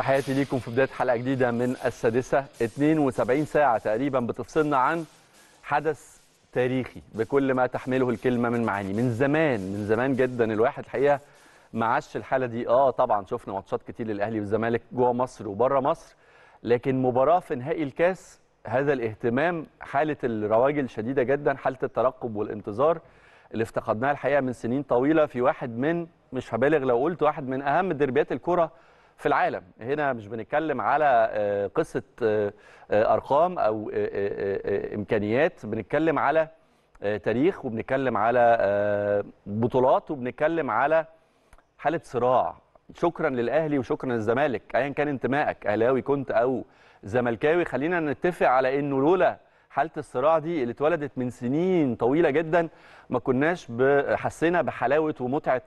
تحياتي ليكم في بدايه حلقه جديده من السادسه 72 ساعه تقريبا بتفصلنا عن حدث تاريخي بكل ما تحمله الكلمه من معاني من زمان من زمان جدا الواحد الحقيقه ما عاش الحاله دي اه طبعا شفنا ماتشات كتير للاهلي والزمالك جوه مصر وبره مصر لكن مباراه في نهائي الكاس هذا الاهتمام حاله الرواجل شديده جدا حاله الترقب والانتظار اللي افتقدناها الحقيقه من سنين طويله في واحد من مش هبالغ لو قلت واحد من اهم دربيات الكره في العالم هنا مش بنتكلم على آه، قصة آه، آه، أرقام أو إمكانيات بنتكلم على تاريخ وبنتكلم على بطولات وبنتكلم على حالة صراع شكرا للأهلي وشكرا للزمالك أيا كان انتمائك أهلاوي كنت أو زملكاوي خلينا نتفق على أنه لولا حالة الصراع دي اللي اتولدت من سنين طويلة جدا ما كناش حسينا بحلاوة ومتعة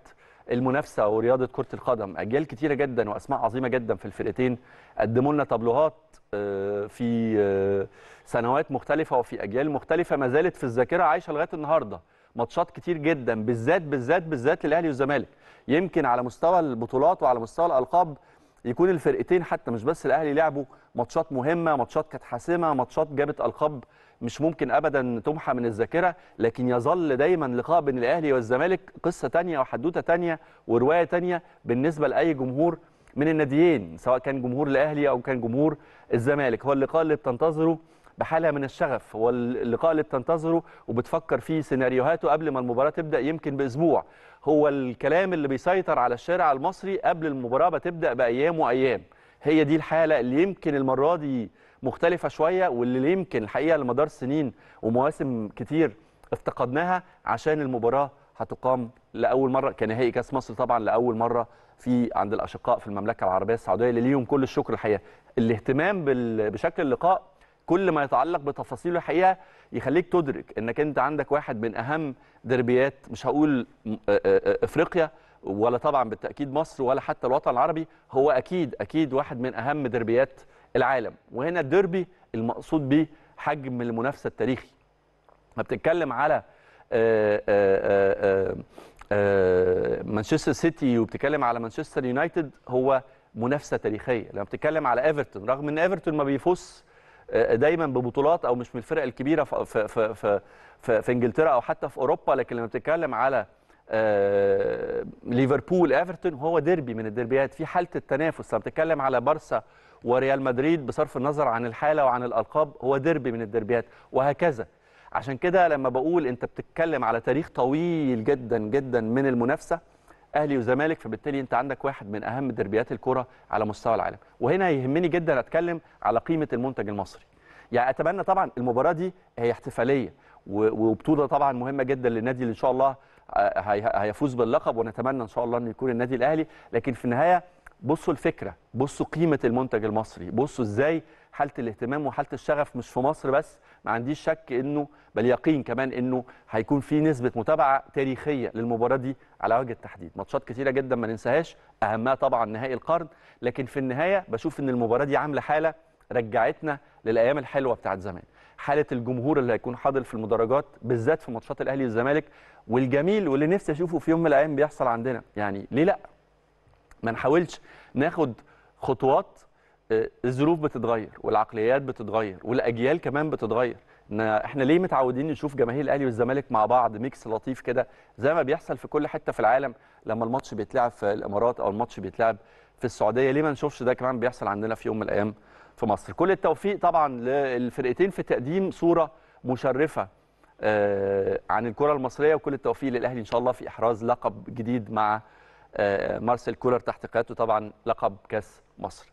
المنافسه ورياضه كره القدم اجيال كتيره جدا واسماء عظيمه جدا في الفرقتين قدموا لنا تابلوهات آه، في آه، سنوات مختلفه وفي اجيال مختلفه ما زالت في الذاكره عايشه لغايه النهارده ماتشات كتير جدا بالذات بالذات بالذات للاهلي والزمالك يمكن على مستوى البطولات وعلى مستوى الالقاب يكون الفرقتين حتى مش بس الاهلي لعبوا ماتشات مهمه ماتشات كانت حاسمه ماتشات جابت القاب مش ممكن ابدا تمحى من الذاكره لكن يظل دايما لقاء بين الاهلي والزمالك قصه ثانيه وحدوته ثانيه وروايه ثانيه بالنسبه لاي جمهور من الناديين سواء كان جمهور الاهلي او كان جمهور الزمالك هو اللقاء اللي بتنتظره بحاله من الشغف هو اللقاء اللي بتنتظره وبتفكر فيه سيناريوهاته قبل ما المباراه تبدا يمكن باسبوع هو الكلام اللي بيسيطر على الشارع المصري قبل المباراه بتبدا بايام وايام هي دي الحاله اللي يمكن المره دي مختلفه شويه واللي يمكن الحقيقه لمدار سنين ومواسم كتير افتقدناها عشان المباراه هتقام لاول مره كنهائي كاس مصر طبعا لاول مره في عند الاشقاء في المملكه العربيه السعوديه اللي ليهم كل الشكر الحقيقه الاهتمام بشكل اللقاء كل ما يتعلق بتفاصيله الحقيقه يخليك تدرك انك انت عندك واحد من اهم دربيات مش هقول آه، آه، آه، افريقيا ولا طبعا بالتاكيد مصر ولا حتى الوطن العربي هو اكيد اكيد واحد من اهم دربيات العالم وهنا الدربي المقصود به حجم المنافسه التاريخي ما بتتكلم على مانشستر سيتي وبتتكلم على مانشستر يونايتد هو منافسه تاريخيه لما بتتكلم على ايفرتون رغم ان ايفرتون ما بيفوزش دايما ببطولات او مش من الفرق الكبيره في في في في, في انجلترا او حتى في اوروبا لكن لما بتتكلم على آه، ليفربول ايفرتون هو ديربي من الديربيات في حاله التنافس لما بتتكلم على بارسا وريال مدريد بصرف النظر عن الحاله وعن الالقاب هو ديربي من الديربيات وهكذا عشان كده لما بقول انت بتتكلم على تاريخ طويل جدا جدا من المنافسه اهلي وزمالك فبالتالي انت عندك واحد من اهم دربيات الكره على مستوى العالم وهنا يهمني جدا اتكلم على قيمه المنتج المصري يعني اتمنى طبعا المباراه دي هي احتفاليه وبطوله طبعا مهمه جدا للنادي اللي ان شاء الله آه، هيفوز باللقب ونتمنى ان شاء الله ان يكون النادي الاهلي لكن في النهايه بصوا الفكره بصوا قيمه المنتج المصري بصوا ازاي حاله الاهتمام وحاله الشغف مش في مصر بس ما عنديش شك انه بل يقين كمان انه هيكون في نسبه متابعه تاريخيه للمباراه دي على وجه التحديد ماتشات كتيره جدا ما ننساهاش اهمها طبعا نهائي القرن لكن في النهايه بشوف ان المباراه دي عامله حاله رجعتنا للايام الحلوه بتاعت زمان حاله الجمهور اللي هيكون حاضر في المدرجات بالذات في ماتشات الاهلي والزمالك والجميل واللي نفسي اشوفه في يوم من الايام بيحصل عندنا يعني ليه لا ما نحاولش ناخد خطوات آه، الظروف بتتغير والعقليات بتتغير والاجيال كمان بتتغير ان احنا ليه متعودين نشوف جماهير الاهلي والزمالك مع بعض ميكس لطيف كده زي ما بيحصل في كل حته في العالم لما الماتش بيتلعب في الامارات او الماتش بيتلعب في السعوديه ليه ما نشوفش ده كمان بيحصل عندنا في يوم من الايام في مصر كل التوفيق طبعا للفرقتين في تقديم صوره مشرفه آه، عن الكره المصريه وكل التوفيق للاهلي ان شاء الله في احراز لقب جديد مع آه، مارسيل كولر تحت قيادته طبعا لقب كاس مصر